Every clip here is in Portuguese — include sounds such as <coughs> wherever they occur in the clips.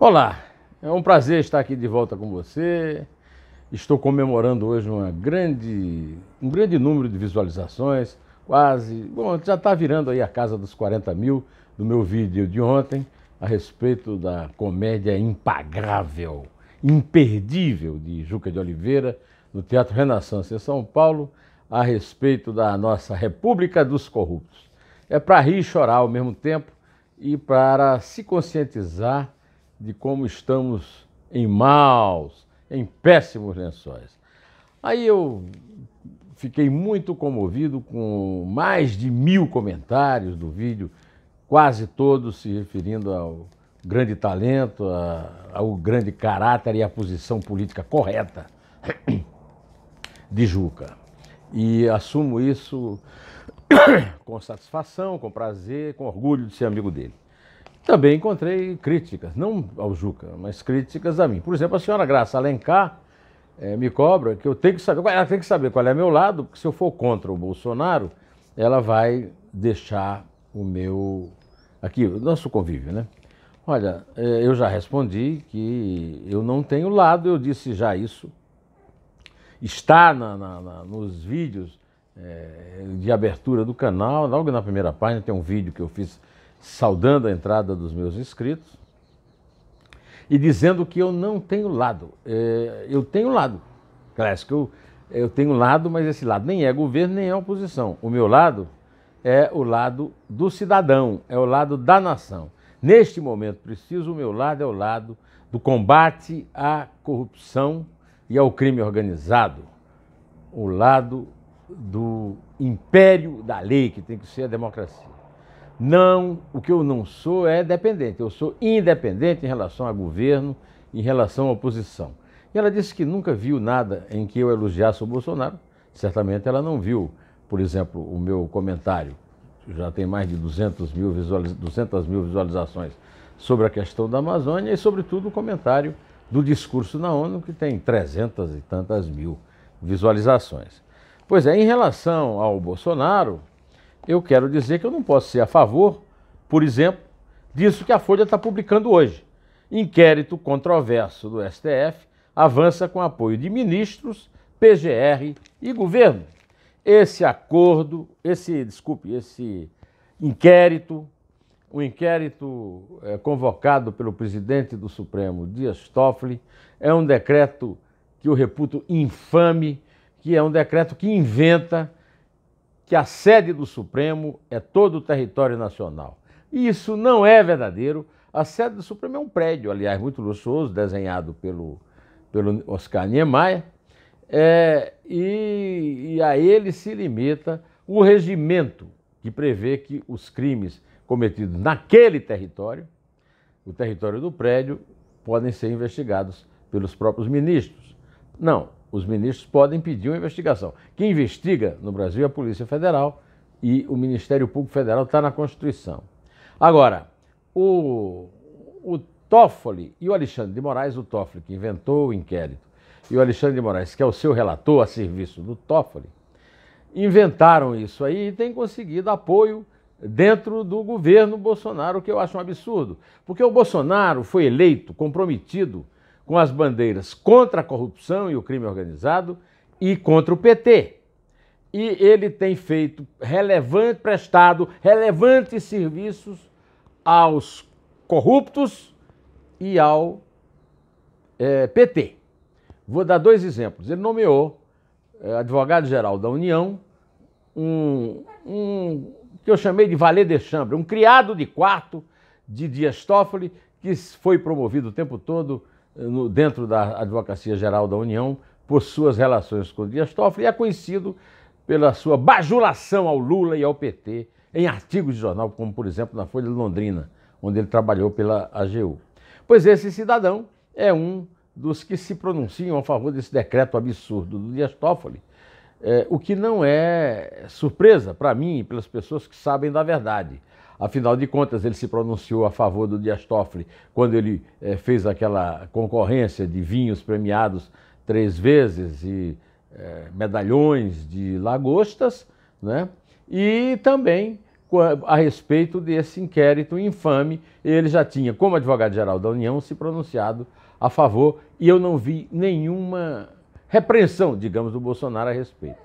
Olá, é um prazer estar aqui de volta com você. Estou comemorando hoje uma grande, um grande número de visualizações, quase, bom, já está virando aí a casa dos 40 mil do meu vídeo de ontem a respeito da comédia impagável, imperdível de Juca de Oliveira no Teatro Renaissance em São Paulo a respeito da nossa República dos Corruptos. É para rir e chorar ao mesmo tempo e para se conscientizar de como estamos em maus, em péssimos lençóis. Aí eu fiquei muito comovido com mais de mil comentários do vídeo, quase todos se referindo ao grande talento, ao grande caráter e à posição política correta <coughs> de Juca. E assumo isso <coughs> com satisfação, com prazer, com orgulho de ser amigo dele. Também encontrei críticas, não ao Juca, mas críticas a mim. Por exemplo, a senhora Graça Alencar é, me cobra que eu tenho que saber, ela tem que saber qual é meu lado, porque se eu for contra o Bolsonaro, ela vai deixar o meu. Aqui, o nosso convívio, né? Olha, eh, eu já respondi que eu não tenho lado, eu disse já isso. Está na, na, na, nos vídeos é, de abertura do canal, logo na primeira página tem um vídeo que eu fiz saudando a entrada dos meus inscritos e dizendo que eu não tenho lado. É, eu tenho lado. Clássico, eu, eu tenho lado, mas esse lado nem é governo nem é oposição. O meu lado é o lado do cidadão, é o lado da nação. Neste momento preciso, o meu lado é o lado do combate à corrupção e ao crime organizado, o lado do império da lei, que tem que ser a democracia. Não, o que eu não sou é dependente, eu sou independente em relação a governo, em relação à oposição. E ela disse que nunca viu nada em que eu elogiasse o Bolsonaro. Certamente ela não viu, por exemplo, o meu comentário, já tem mais de 200 mil, visualiz 200 mil visualizações, sobre a questão da Amazônia e, sobretudo, o comentário do discurso na ONU, que tem 300 e tantas mil visualizações. Pois é, em relação ao Bolsonaro, eu quero dizer que eu não posso ser a favor, por exemplo, disso que a Folha está publicando hoje. Inquérito controverso do STF avança com apoio de ministros, PGR e governo. Esse acordo, esse, desculpe, esse inquérito, o inquérito é, convocado pelo presidente do Supremo, Dias Toffoli, é um decreto que eu reputo infame, que é um decreto que inventa que a sede do Supremo é todo o território nacional. isso não é verdadeiro. A sede do Supremo é um prédio, aliás, muito luxuoso, desenhado pelo, pelo Oscar Niemeyer, é, e, e a ele se limita o regimento que prevê que os crimes cometidos naquele território, o território do prédio, podem ser investigados pelos próprios ministros. Não, os ministros podem pedir uma investigação. Quem investiga no Brasil é a Polícia Federal e o Ministério Público Federal está na Constituição. Agora, o, o Toffoli e o Alexandre de Moraes, o Toffoli que inventou o inquérito, e o Alexandre de Moraes, que é o seu relator a serviço do Toffoli, inventaram isso aí e têm conseguido apoio dentro do governo Bolsonaro, o que eu acho um absurdo. Porque o Bolsonaro foi eleito, comprometido com as bandeiras contra a corrupção e o crime organizado e contra o PT. E ele tem feito relevante, prestado relevantes serviços aos corruptos e ao é, PT. Vou dar dois exemplos. Ele nomeou é, advogado-geral da União, um, um, que eu chamei de valet de chambre, um criado de quarto de Dias Toffoli, que foi promovido o tempo todo no, dentro da Advocacia Geral da União por suas relações com o Dias Toffoli e é conhecido pela sua bajulação ao Lula e ao PT em artigos de jornal, como por exemplo na Folha de Londrina, onde ele trabalhou pela AGU. Pois esse cidadão é um dos que se pronunciam a favor desse decreto absurdo do Dias Toffoli, é, o que não é surpresa para mim e pelas pessoas que sabem da verdade. Afinal de contas, ele se pronunciou a favor do Dias Toffoli quando ele eh, fez aquela concorrência de vinhos premiados três vezes e eh, medalhões de lagostas, né? e também a respeito desse inquérito infame, ele já tinha, como advogado-geral da União, se pronunciado a favor e eu não vi nenhuma repreensão, digamos, do Bolsonaro a respeito.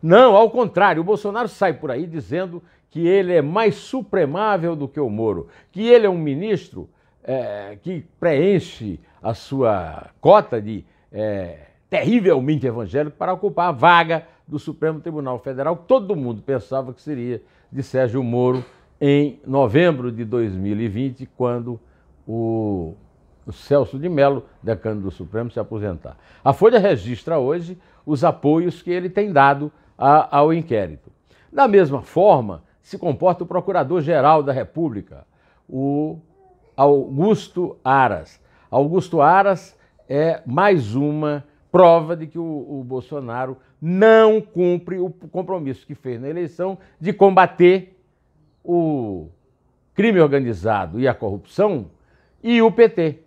Não, ao contrário, o Bolsonaro sai por aí dizendo que ele é mais supremável do que o Moro, que ele é um ministro é, que preenche a sua cota de é, terrivelmente evangélico para ocupar a vaga do Supremo Tribunal Federal, que todo mundo pensava que seria de Sérgio Moro em novembro de 2020, quando o Celso de Mello, decano do Supremo, se aposentar. A Folha registra hoje os apoios que ele tem dado a, ao inquérito. Da mesma forma, se comporta o Procurador-Geral da República, o Augusto Aras. Augusto Aras é mais uma prova de que o, o, Bolsonaro não cumpre o compromisso que fez na eleição de combater o crime organizado e a corrupção e o PT.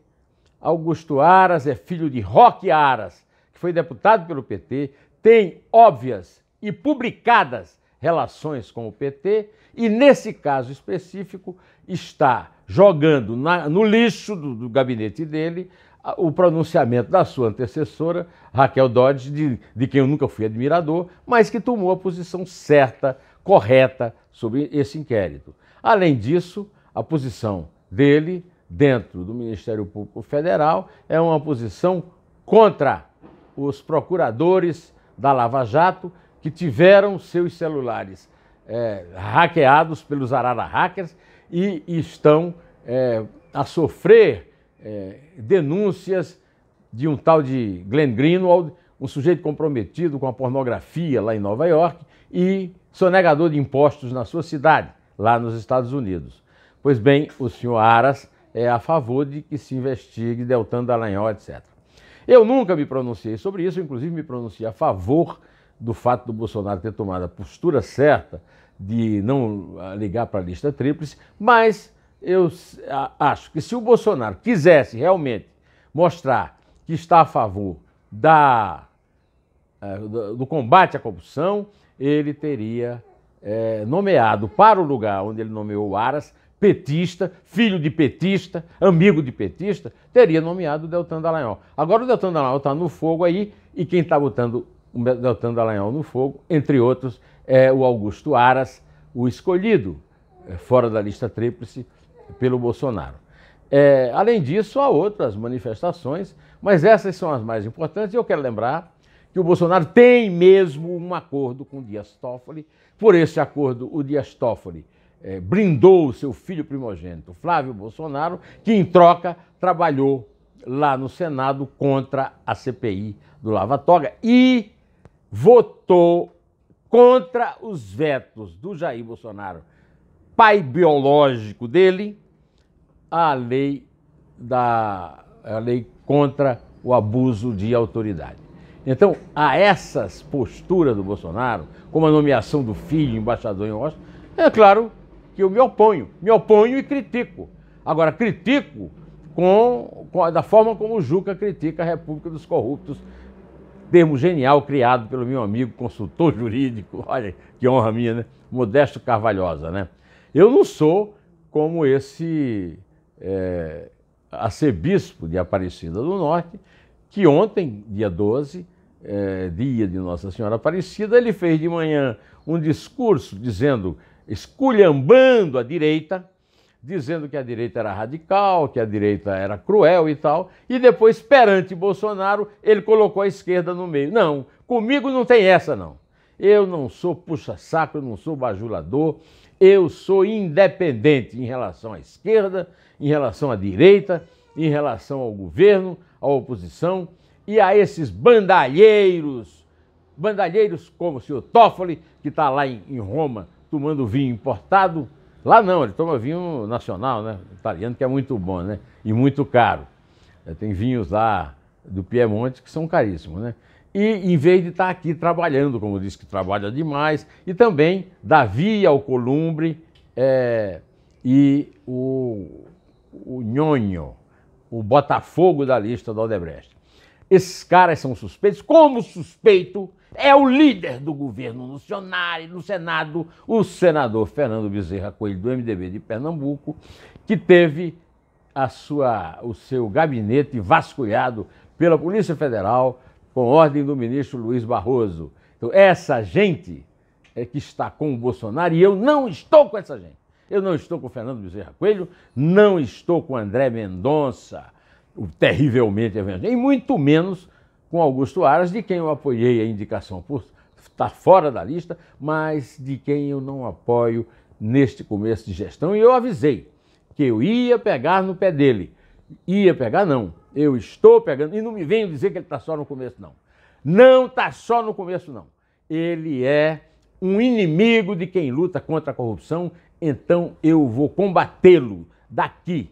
Augusto Aras é filho de Roque Aras, que foi deputado pelo PT, tem óbvias e publicadas relações com o PT e, nesse caso específico, está jogando na, no lixo do, do gabinete dele o pronunciamento da sua antecessora, Raquel Dodge, de, de, quem eu nunca fui admirador, mas que tomou a posição certa, correta sobre esse inquérito. Além disso, a posição dele, dentro do Ministério Público Federal, é uma posição contra os procuradores da Lava Jato que tiveram seus celulares é, hackeados pelos Arara Hackers e estão é, a sofrer é, denúncias de um tal de Glenn Greenwald, um sujeito comprometido com a pornografia lá em Nova York e sonegador de impostos na sua cidade, lá nos Estados Unidos. Pois bem, o senhor Aras é a favor de que se investigue Deltan Dallagnol, etc. Eu nunca me pronunciei sobre isso, inclusive me pronunciei a favor do fato do Bolsonaro ter tomado a postura certa de não ah, ligar para a lista tríplice, mas eu acho que se o Bolsonaro quisesse realmente mostrar que está a favor da, eh, do combate à corrupção, ele teria é, nomeado para o lugar onde ele nomeou Aras, petista, filho de petista, amigo de petista, teria nomeado o Deltan Dallagnol. Agora o Deltan Dallagnol está no fogo aí e quem está botando o Deltan Dallagnol no fogo, entre outros, é o Augusto Aras, o escolhido, é, fora da lista tríplice, pelo Bolsonaro. É, além disso, há outras manifestações, mas essas são as mais importantes. E eu quero lembrar que o Bolsonaro tem mesmo um acordo com o Dias Toffoli. Por esse acordo, o Dias Toffoli é, brindou o seu filho primogênito, Flávio Bolsonaro, que em troca trabalhou lá no Senado contra a CPI do Lava Toga e votou contra os vetos do Jair Bolsonaro, pai biológico dele, a lei da a lei contra o abuso de autoridade. Então, a essas posturas do Bolsonaro, como a nomeação do filho embaixador em Washington, é claro que eu me oponho, me oponho e critico. Agora, critico com, com, da forma como o Juca critica a República dos Corruptos termo genial criado pelo meu amigo consultor jurídico, <laughs> olha que honra minha, né? Modesto Carvalhosa, né? Eu não sou como esse é, arcebispo de Aparecida do Norte, que ontem, dia 12, é, dia de Nossa Senhora Aparecida, ele fez de manhã um discurso dizendo, esculhambando a direita, dizendo que a direita era radical, que a direita era cruel e tal, e depois, perante Bolsonaro, ele colocou a esquerda no meio. Não, comigo não tem essa, não. Eu não sou puxa-saco, eu não sou bajulador, eu sou independente em relação à esquerda, em relação à direita, em relação ao governo, à oposição e a esses bandalheiros, bandalheiros como o senhor Toffoli, que está lá em, em Roma tomando vinho importado. Lá não, ele toma vinho nacional, né? Italiano, que é muito bom, né? E muito caro. É, tem vinhos lá do Piemonte que são caríssimos, né? E em vez de estar tá aqui trabalhando, como disse que trabalha demais, e também Davi Alcolumbre é, e o, o Nhonho, o Botafogo da lista do Odebrecht. Esses caras são suspeitos. Como suspeito é o líder do governo no Senado, no Senado, o senador Fernando Bezerra Coelho, do MDB de Pernambuco, que teve a sua, o seu gabinete vasculhado pela Polícia Federal com ordem do ministro Luiz Barroso. Então, essa gente é que está com o Bolsonaro e eu não estou com essa gente. Eu não estou com o Fernando Bezerra Coelho, não estou com o André Mendonça terrivelmente e muito menos com Augusto Aras, de quem eu apoiei a indicação por estar fora da lista, mas de quem eu não apoio neste começo de gestão. E eu avisei que eu ia pegar no pé dele. Ia pegar, não. Eu estou pegando. E não me venho dizer que ele está só no começo, não. Não está só no começo, não. Ele é um inimigo de quem luta contra a corrupção, então eu vou combatê-lo daqui,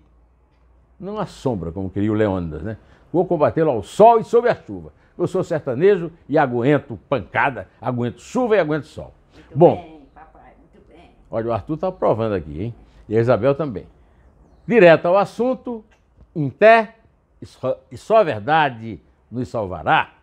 não há sombra, como queria o Leônidas, né? Vou combatê-lo ao sol e sob a chuva. Eu sou sertanejo e aguento pancada, aguento chuva e aguento sol. Muito Bom, bem, papai, muito bem. Olha, o Arthur está aprovando aqui, hein? E a Isabel também. Direto ao assunto, em pé, e só a verdade nos salvará.